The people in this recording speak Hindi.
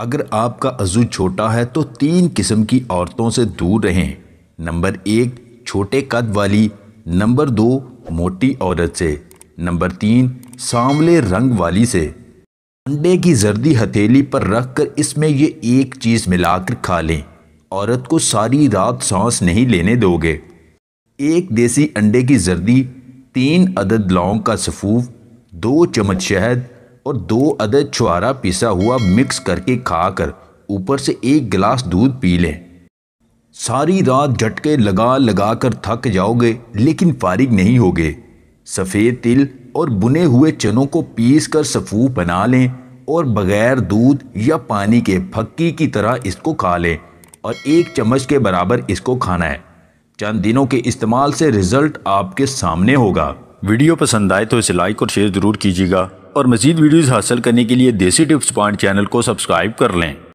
अगर आपका अजू छोटा है तो तीन किस्म की औरतों से दूर रहें नंबर एक छोटे कद वाली नंबर दो मोटी औरत से नंबर तीन सांवले रंग वाली से अंडे की जर्दी हथेली पर रख कर इसमें ये एक चीज़ मिलाकर खा लें औरत को सारी रात सांस नहीं लेने दोगे एक देसी अंडे की जर्दी तीन अदद लौंग का सफूफ दो चम्मच शहद और दो अदद छुआरा पिसा हुआ मिक्स करके खाकर ऊपर से एक गिलास दूध पी लें सारी रात झटके लगा लगा कर थक जाओगे लेकिन फारिग नहीं होगे सफ़ेद तिल और बुने हुए चनों को पीस कर सफू बना लें और बग़ैर दूध या पानी के फक्की की तरह इसको खा लें और एक चम्मच के बराबर इसको खाना है चंद दिनों के इस्तेमाल से रिज़ल्ट आपके सामने होगा वीडियो पसंद आए तो इसे लाइक और शेयर ज़रूर कीजिएगा और मजीद वीडियोज़ हासिल करने के लिए देसी टिप्स पॉइंट चैनल को सब्सक्राइब कर लें